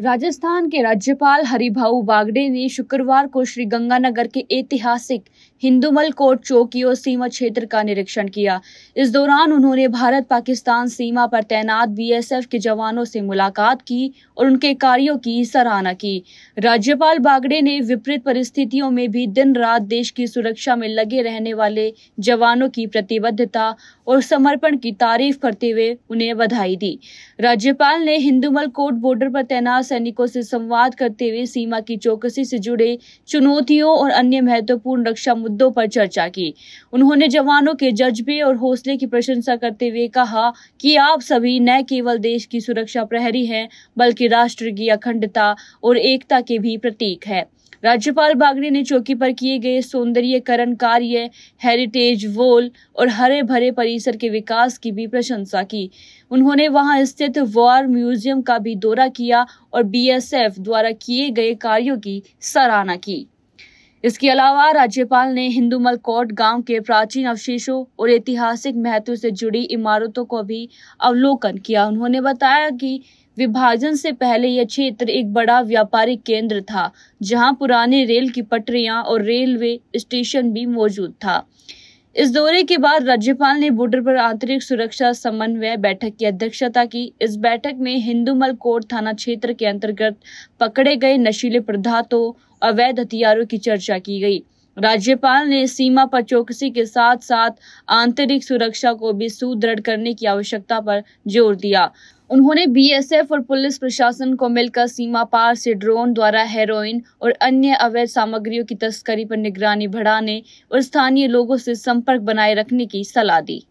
राजस्थान के राज्यपाल हरिभाऊ बागडे ने शुक्रवार को श्री गंगानगर के ऐतिहासिक हिंदुमल कोट चौकी और सीमा क्षेत्र का निरीक्षण किया इस दौरान उन्होंने भारत पाकिस्तान सीमा पर तैनात बीएसएफ के जवानों से मुलाकात की और उनके कार्यों की सराहना की राज्यपाल बागडे ने विपरीत परिस्थितियों में भी दिन रात देश की सुरक्षा में लगे रहने वाले जवानों की प्रतिबद्धता और समर्पण की तारीफ करते हुए उन्हें बधाई दी राज्यपाल ने हिंदुमल कोट बॉर्डर पर तैनात सैनिकों से संवाद करते हुए सीमा की चौकसी से जुड़े चुनौतियों और अन्य महत्वपूर्ण रक्षा मुद्दों पर चर्चा की उन्होंने जवानों के जज्बे और हौसले की प्रशंसा करते हुए कहा कि आप सभी न केवल देश की सुरक्षा प्रहरी हैं बल्कि राष्ट्र की अखंडता और एकता के भी प्रतीक है राज्यपाल बागड़ी ने चौकी पर किए गए सौंदर्यकरण कार्य हेरिटेज वॉल और हरे भरे परिसर के विकास की भी प्रशंसा की उन्होंने वहां स्थित वॉर म्यूजियम का भी दौरा किया और बीएसएफ द्वारा किए गए कार्यों की सराहना की इसके अलावा राज्यपाल ने हिंदूमल कोट गांव के प्राचीन अवशेषों और ऐतिहासिक महत्व से जुड़ी इमारतों को भी अवलोकन किया उन्होंने बताया कि विभाजन से पहले यह क्षेत्र एक बड़ा व्यापारिक केंद्र था जहां पुराने रेल की पटरियां और रेलवे स्टेशन भी मौजूद था इस दौरे के बाद राज्यपाल ने बॉर्डर पर आंतरिक सुरक्षा समन्वय बैठक की अध्यक्षता की इस बैठक में हिंदूमल कोर्ट थाना क्षेत्र के अंतर्गत पकड़े गए नशीले पदार्थों अवैध हथियारों की चर्चा की गई राज्यपाल ने सीमा पर चौकसी के साथ साथ आंतरिक सुरक्षा को भी सुदृढ़ करने की आवश्यकता पर जोर दिया उन्होंने बीएसएफ और पुलिस प्रशासन को मिलकर सीमा पार से ड्रोन द्वारा हेरोइन और अन्य अवैध सामग्रियों की तस्करी पर निगरानी बढ़ाने और स्थानीय लोगों से संपर्क बनाए रखने की सलाह दी